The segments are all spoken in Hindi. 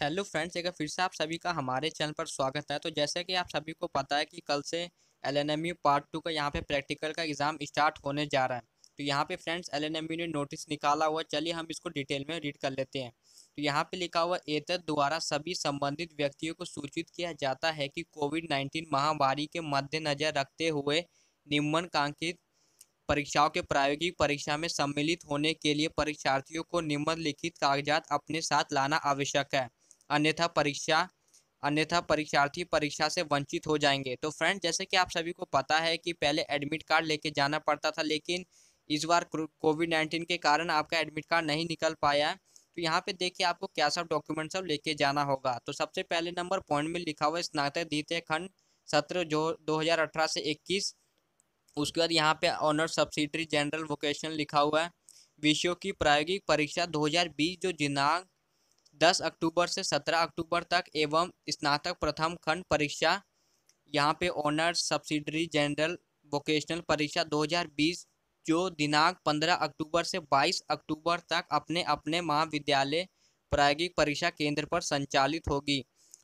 हेलो फ्रेंड्स एक फिर से आप सभी का हमारे चैनल पर स्वागत है तो जैसे कि आप सभी को पता है कि कल से L N M part two का यहाँ पे प्रैक्टिकल का एग्ज़ाम स्टार्ट होने जा रहा है तो यहाँ पे फ्रेंड्स एल एन एम ने नोटिस निकाला हुआ चलिए हम इसको डिटेल में रीड कर लेते हैं तो यहाँ पे लिखा हुआ एतद द्वारा सभी संबंधित व्यक्तियों को सूचित किया जाता है कि कोविड नाइन्टीन महामारी के मद्देनज़र रखते हुए निम्नकांक्षित परीक्षाओं के प्रायोगिक परीक्षा में सम्मिलित होने के लिए परीक्षार्थियों को निम्नलिखित कागजात अपने साथ लाना आवश्यक है अन्यथा परीक्षा अन्यथा परीक्षार्थी परीक्षा से वंचित हो जाएंगे तो फ्रेंड जैसे कि आप सभी को पता है कि पहले एडमिट कार्ड लेके जाना पड़ता था लेकिन इस बार कोविड नाइन्टीन के कारण आपका एडमिट कार्ड नहीं निकल पाया है तो यहाँ पे देखिए आपको क्या सब डॉक्यूमेंट सब लेके जाना होगा तो सबसे पहले नंबर पॉइंट में लिखा हुआ स्नातक द्वितीय खंड सत्र जो 2018 से 21 उसके बाद यहाँ पे ऑनर सब्सिडरी जनरल वोकेशन लिखा हुआ है विषयों की प्रायोगिक परीक्षा 2020 जो दिनांक 10 अक्टूबर से 17 अक्टूबर तक एवं स्नातक प्रथम खंड परीक्षा यहाँ पे ऑनर्स सब्सिडरी जनरल वोकेशनल परीक्षा 2020 जो दिनांक 15 अक्टूबर से 22 अक्टूबर तक अपने अपने महाविद्यालय प्रायोगिक परीक्षा केंद्र पर संचालित होगी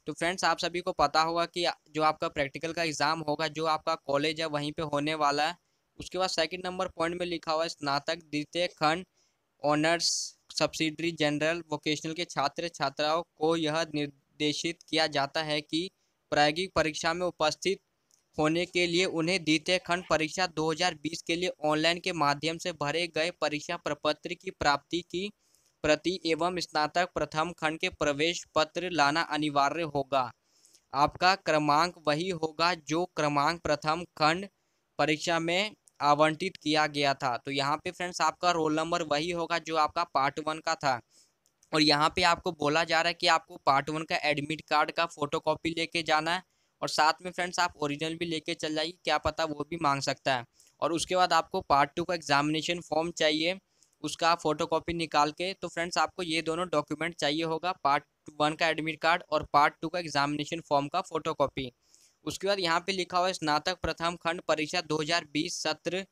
तो फ्रेंड्स आप सभी को पता होगा कि जो आपका प्रैक्टिकल का एग्ज़ाम होगा जो आपका कॉलेज है वहीं पे होने वाला है उसके बाद सेकंड नंबर पॉइंट में लिखा हुआ है स्नातक द्वितीय खंड ऑनर्स सब्सिडरी जनरल वोकेशनल के छात्र छात्राओं को यह निर्देशित किया जाता है कि प्रायोगिक परीक्षा में उपस्थित होने के लिए उन्हें द्वितीय खंड परीक्षा 2020 के लिए ऑनलाइन के माध्यम से भरे गए परीक्षा प्रपत्र की प्राप्ति की प्रति एवं स्नातक प्रथम खंड के प्रवेश पत्र लाना अनिवार्य होगा आपका क्रमांक वही होगा जो क्रमांक प्रथम खंड परीक्षा में आवंटित किया गया था तो यहाँ पे फ्रेंड्स आपका रोल नंबर वही होगा जो आपका पार्ट वन का था और यहाँ पे आपको बोला जा रहा है कि आपको पार्ट वन का एडमिट कार्ड का फोटोकॉपी लेके जाना है और साथ में फ्रेंड्स आप ओरिजिनल भी लेके चल जाइए क्या पता वो भी मांग सकता है और उसके बाद आपको पार्ट टू का एग्जामिनेशन फॉर्म चाहिए उसका फ़ोटो फोटोकॉपी निकाल के तो फ्रेंड्स आपको ये दोनों डॉक्यूमेंट चाहिए होगा पार्ट वन का एडमिट कार्ड और पार्ट टू का एग्जामिनेशन फॉर्म का फोटोकॉपी उसके बाद यहाँ पे लिखा हुआ है स्नातक प्रथम खंड परीक्षा 2020 सत्र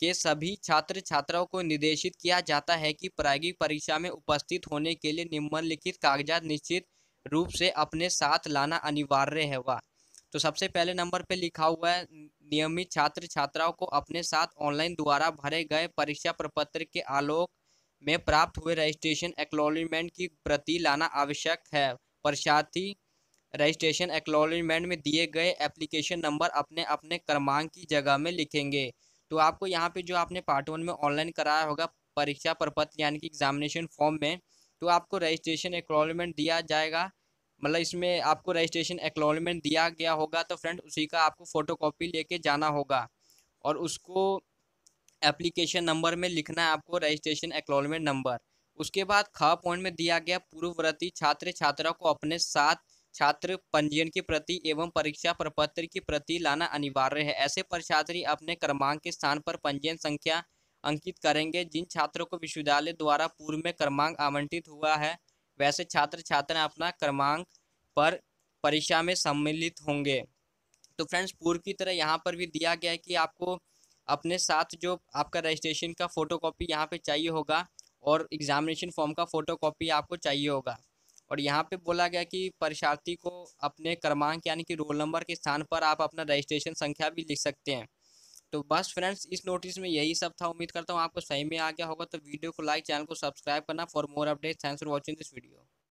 के सभी छात्र छात्राओं को निर्देशित किया जाता है कि प्रायोगिक परीक्षा में उपस्थित होने के लिए निम्नलिखित कागजात निश्चित रूप से अपने साथ लाना अनिवार्य है वह तो सबसे पहले नंबर पे लिखा हुआ है नियमित छात्र छात्राओं को अपने साथ ऑनलाइन द्वारा भरे गए परीक्षा प्रपत्र के आलोक में प्राप्त हुए रजिस्ट्रेशन एक्नॉलेजमेंट की प्रति लाना आवश्यक है परीक्षार्थी रजिस्ट्रेशन एक्नॉलेजमेंट में दिए गए एप्लीकेशन नंबर अपने अपने क्रमांक की जगह में लिखेंगे तो आपको यहाँ पे जो आपने पार्ट वन में ऑनलाइन कराया होगा परीक्षा प्रपत्र यानी कि एग्जामिनेशन फॉर्म में तो आपको रजिस्ट्रेशन एक्नॉलेजमेंट दिया जाएगा मतलब इसमें आपको रजिस्ट्रेशन एक्नॉलेजमेंट दिया गया होगा तो फ्रेंड उसी का आपको फोटो कॉपी जाना होगा और उसको एप्लीकेशन नंबर में लिखना है आपको रजिस्ट्रेशन एक्नॉलेजमेंट नंबर उसके बाद ख पॉइंट में दिया गया पूर्ववर्ती छात्र छात्रा को अपने साथ छात्र पंजीयन की प्रति एवं परीक्षा प्रपत्र की प्रति लाना अनिवार्य है ऐसे पर छात्र अपने क्रमांक के स्थान पर पंजीयन संख्या अंकित करेंगे जिन छात्रों को विश्वविद्यालय द्वारा पूर्व में क्रमांक आवंटित हुआ है वैसे छात्र छात्रा अपना क्रमांक पर परीक्षा में सम्मिलित होंगे तो फ्रेंड्स पूर्व की तरह यहाँ पर भी दिया गया है कि आपको अपने साथ जो आपका रजिस्ट्रेशन का फ़ोटो कॉपी यहाँ पर चाहिए होगा और एग्जामिनेशन फॉर्म का फ़ोटो कॉपी आपको चाहिए होगा और यहाँ पे बोला गया कि परीक्षार्थी को अपने क्रमांक यानी कि रोल नंबर के स्थान पर आप अपना रजिस्ट्रेशन संख्या भी लिख सकते हैं तो बस फ्रेंड्स इस नोटिस में यही सब था उम्मीद करता हूँ आपको सही में आ गया होगा तो वीडियो को लाइक चैनल को सब्सक्राइब करना for more update thanks for watching this video